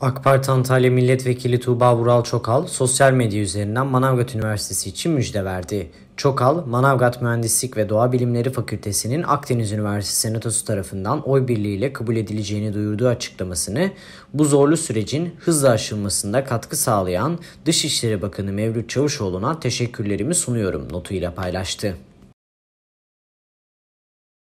AK Parti Antalya Milletvekili Tuğba Vural Çokal sosyal medya üzerinden Manavgat Üniversitesi için müjde verdi. Çokal, Manavgat Mühendislik ve Doğa Bilimleri Fakültesi'nin Akdeniz Üniversitesi Senatosu tarafından oy birliğiyle kabul edileceğini duyurduğu açıklamasını, bu zorlu sürecin hızla aşılmasında katkı sağlayan Dışişleri Bakanı Mevlüt Çavuşoğlu'na teşekkürlerimi sunuyorum notuyla paylaştı.